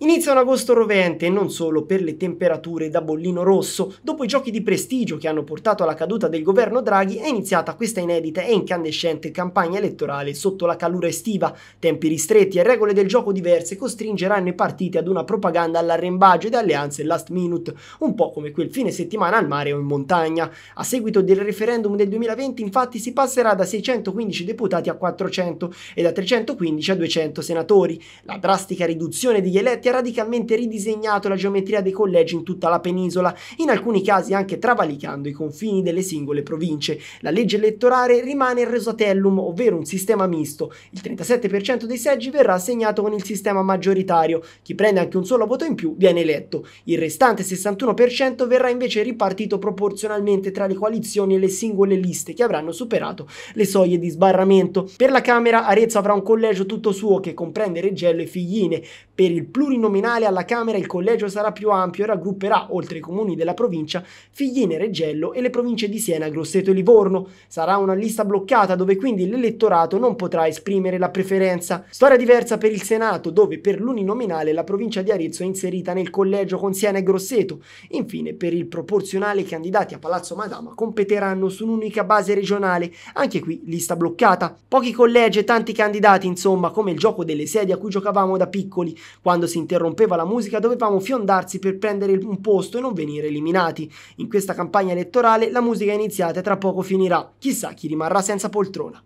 Inizia un agosto rovente e non solo per le temperature da bollino rosso. Dopo i giochi di prestigio che hanno portato alla caduta del governo Draghi è iniziata questa inedita e incandescente campagna elettorale sotto la calura estiva. Tempi ristretti e regole del gioco diverse costringeranno i partiti ad una propaganda all'arrembaggio ed alleanze last minute, un po' come quel fine settimana al mare o in montagna. A seguito del referendum del 2020 infatti si passerà da 615 deputati a 400 e da 315 a 200 senatori. La drastica riduzione degli eletti Giolitti ha radicalmente ridisegnato la geometria dei collegi in tutta la penisola, in alcuni casi anche travalicando i confini delle singole province. La legge elettorale rimane il Rosatellum, ovvero un sistema misto. Il 37% dei seggi verrà assegnato con il sistema maggioritario. Chi prende anche un solo voto in più viene eletto. Il restante 61% verrà invece ripartito proporzionalmente tra le coalizioni e le singole liste che avranno superato le soglie di sbarramento. Per la Camera Arezzo avrà un collegio tutto suo che comprende Reggello e Figline. Per il plurinominale alla Camera il collegio sarà più ampio e raggrupperà, oltre ai comuni della provincia, Figline, Reggello e le province di Siena, Grosseto e Livorno. Sarà una lista bloccata dove quindi l'elettorato non potrà esprimere la preferenza. Storia diversa per il Senato, dove per l'uninominale la provincia di Arezzo è inserita nel collegio con Siena e Grosseto. Infine, per il proporzionale i candidati a Palazzo Madama competeranno su un'unica base regionale, anche qui lista bloccata. Pochi collegi e tanti candidati, insomma, come il gioco delle sedie a cui giocavamo da piccoli. Quando si interrompeva la musica dovevamo fiondarsi per prendere un posto e non venire eliminati. In questa campagna elettorale la musica è iniziata e tra poco finirà. Chissà chi rimarrà senza poltrona.